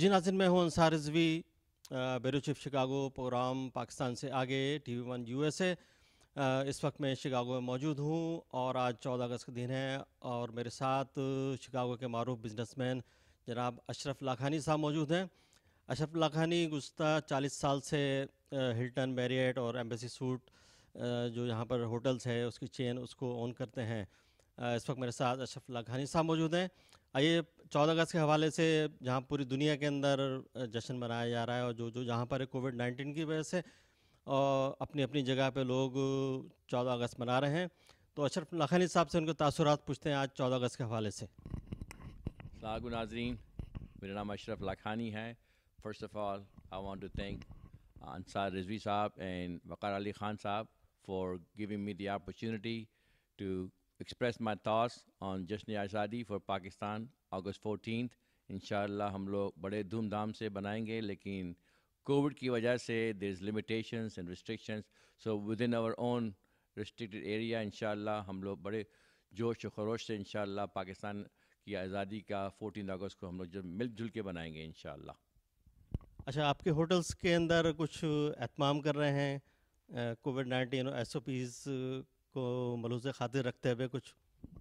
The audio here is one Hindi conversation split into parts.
जी नाजिन मैं हूँ अंसार रजवी बेरो चिफ शिकागो प्रोग्राम पाकिस्तान से आगे T V one U S A इस वक्त मैं शिकागो में मौजूद हूँ और आज चौदह अगस्त का दिन है और मेरे साथ शिकागो के मरूफ मैन जनाब अशरफ लाखानी साहब मौजूद हैं अशरफ लाखानी गुज्त चालीस साल से हिल्टन बैरियट और एम्बेसी सूट जो यहाँ पर होटल्स है उसकी चेन उसको ऑन करते हैं इस वक्त मेरे साथ अशरफ लाखानी साहब मौजूद हैं आइए चौदह अगस्त के हवाले से जहाँ पूरी दुनिया के अंदर जश्न मनाया जा रहा है और जो जो जहाँ पर कोविड नाइन्टीन की वजह से और अपनी अपनी जगह पे लोग चौदह अगस्त मना रहे हैं तो अशरफ लखानी साहब से उनके तासरात पूछते हैं आज चौदह अगस्त के हवाले से लागू नाजरीन मेरा नाम अशरफ लखानी है first of all I want to thank Ansar Rizvi sahab and Waqar Ali Khan sahab for giving me the opportunity to express my thoughts on Jashn Azadi for Pakistan August fourteen इन हम लोग बड़े धूमधाम से बनाएंगे लेकिन कोविड की वजह से there is limitations and restrictions so within our own restricted area इन हम लोग बड़े जोश व खरोश से इन पाकिस्तान की आज़ादी का फोर्टीन अगस्त को हम लोग जब मिलजुल के बनाएंगे इन अच्छा आपके होटल्स के अंदर कुछ एहतमाम कर रहे हैं Covid nineteen S O Ps को मलूज खातिर रखते हुए कुछ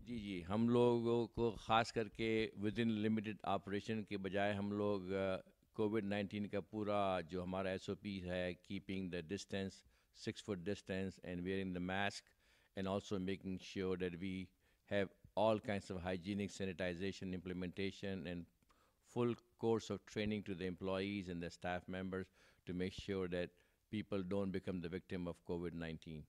जी जी हम लोगों को ख़ास करके विद इन लिमिटेड ऑपरेशन के बजाय हम लोग कोविड नाइन्टीन का पूरा जो हमारा एस ओ पी है keeping the distance six foot distance and wearing the mask and also making sure that we have all kind of hygienic sanitisation implementation and full course of training to the employees and the staff members to make sure that people don't become the victim of Covid nineteen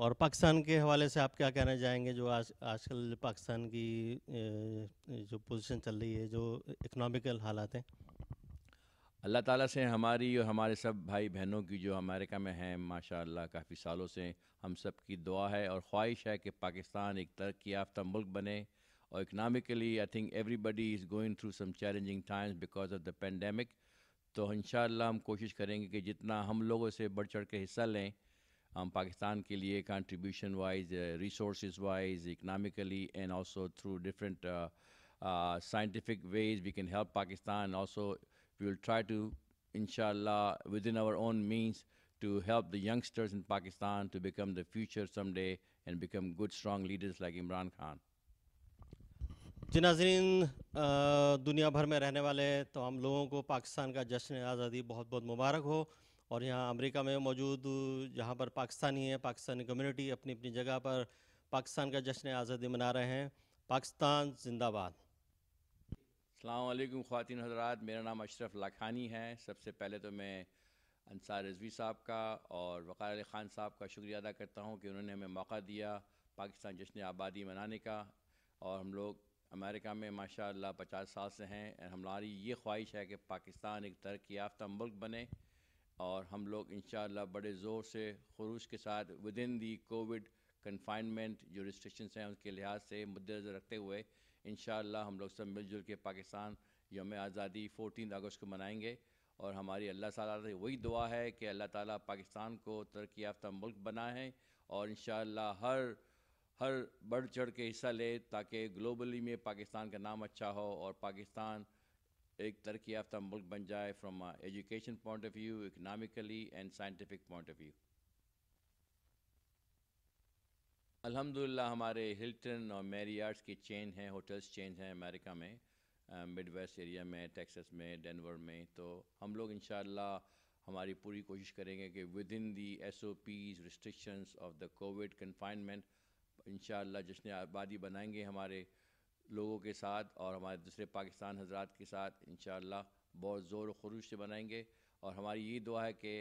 और पाकिस्तान के हवाले से आप क्या कहना चाहेंगे जो आज आजकल पाकिस्तान की जो पोजीशन चल रही है जो इकोनॉमिकल हालात हैं अल्लाह ताला से हमारी और हमारे सब भाई बहनों की जो अमेरिका में हैं माशाल्लाह काफ़ी सालों से हम सब की दुआ है और ख्वाहिश है कि पाकिस्तान एक तरक्की याफ्ता मुल्क बने और economically I think everybody is going through some challenging times because of the pandemic तो इन हम कोशिश करेंगे कि जितना हम लोगों से बढ़ चढ़ के हिस्सा लें um, Pakistan ke liye contribution wise, uh, resources wise, economically, and also through different uh, uh, scientific ways we can help Pakistan. Also, we will try to, inshallah, within our own means, to help the youngsters in Pakistan to become the future someday and become good, strong leaders like Imran Khan. जनाजरीन दुनिया भर में रहने वाले तमाम लोगों को पाकिस्तान का जश्न आज़ादी बहुत बहुत मुबारक हो और यहाँ अमेरिका में मौजूद जहाँ पर पाकिस्तानी है पाकिस्तानी कम्युनिटी अपनी अपनी जगह पर पाकिस्तान का जश्न आज़ादी मना रहे हैं पाकिस्तान जिंदाबाद अल्लाम ख़्वातिन हजरात मेरा नाम अशरफ लाखानी है सबसे पहले तो मैं अंसार रजवी साहब का और वक़ार अली ख़ान साहब का शुक्रिया अदा करता हूँ कि उन्होंने हमें मौका दिया पाकिस्तान जश्न आबादी मनाने का और हम लोग अमेरिका में माशा पचास साल से हैं हमारी ये ख्वाहिश है कि पाकिस्तान एक तरक्याफ्ता मुल्क बने और हम लोग इन बड़े ज़ोर से खरूज के साथ within the Covid confinement जो रिस्ट्रिक्शंस हैं उसके लिहाज से मद्देनजर रखते हुए इन हम लोग सब मिलजुल के पाकिस्तान यम आज़ादी फ़ोटीन अगस्त को मनाएंगे और हमारी अल्लाह ताला से वही दुआ है कि अल्लाह ताला पाकिस्तान को तरक्की याफ्ता मुल्क बनाएँ और इन हर हर बढ़ चढ़ के हिस्सा ले ताकि ग्लोबली में पाकिस्तान का नाम अच्छा हो और पाकिस्तान एक तरक्की याफ्ता मुल्क बन जाए from education point of view economically and scientific point of view अल्हम्दुलिल्लाह हमारे हिल्टन और मैरियार्ड्स की चेन हैं होटल्स चेन हैं अमेरिका में मिड वेस्ट एरिया में टेक्सास में डेनवर में तो हम लोग इन हमारी पूरी कोशिश करेंगे कि within the S O Ps restrictions of the Covid confinement इन जिसने आबादी बनाएंगे हमारे लोगों के साथ और हमारे दूसरे पाकिस्तान हजरात के साथ इन बहुत ज़ोर खरूश से बनाएंगे और हमारी ये दुआ है कि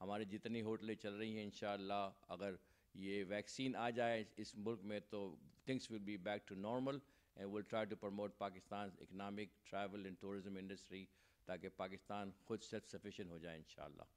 हमारे जितनी होटलें चल रही हैं इन अगर ये वैक्सीन आ जाए इस मुल्क में तो things will be back to normal and will try to promote Pakistan economic travel and tourism industry ताकि पाकिस्तान खुद सेल्फ सफिशेंट हो जाए इन